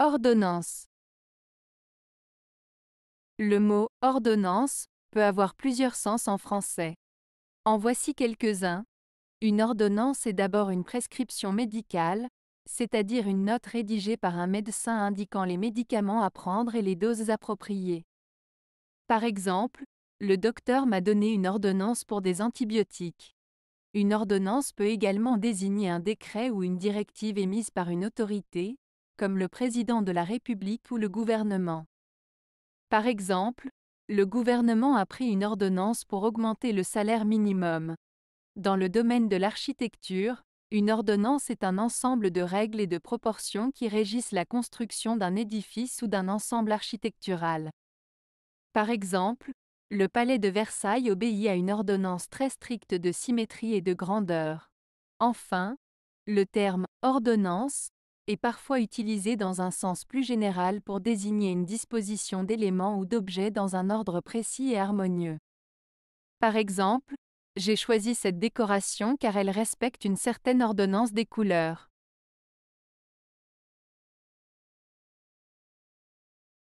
Ordonnance. Le mot ordonnance peut avoir plusieurs sens en français. En voici quelques-uns. Une ordonnance est d'abord une prescription médicale, c'est-à-dire une note rédigée par un médecin indiquant les médicaments à prendre et les doses appropriées. Par exemple, le docteur m'a donné une ordonnance pour des antibiotiques. Une ordonnance peut également désigner un décret ou une directive émise par une autorité, comme le président de la République ou le gouvernement. Par exemple, le gouvernement a pris une ordonnance pour augmenter le salaire minimum. Dans le domaine de l'architecture, une ordonnance est un ensemble de règles et de proportions qui régissent la construction d'un édifice ou d'un ensemble architectural. Par exemple, le palais de Versailles obéit à une ordonnance très stricte de symétrie et de grandeur. Enfin, le terme ordonnance et parfois utilisé dans un sens plus général pour désigner une disposition d'éléments ou d'objets dans un ordre précis et harmonieux. Par exemple, j'ai choisi cette décoration car elle respecte une certaine ordonnance des couleurs.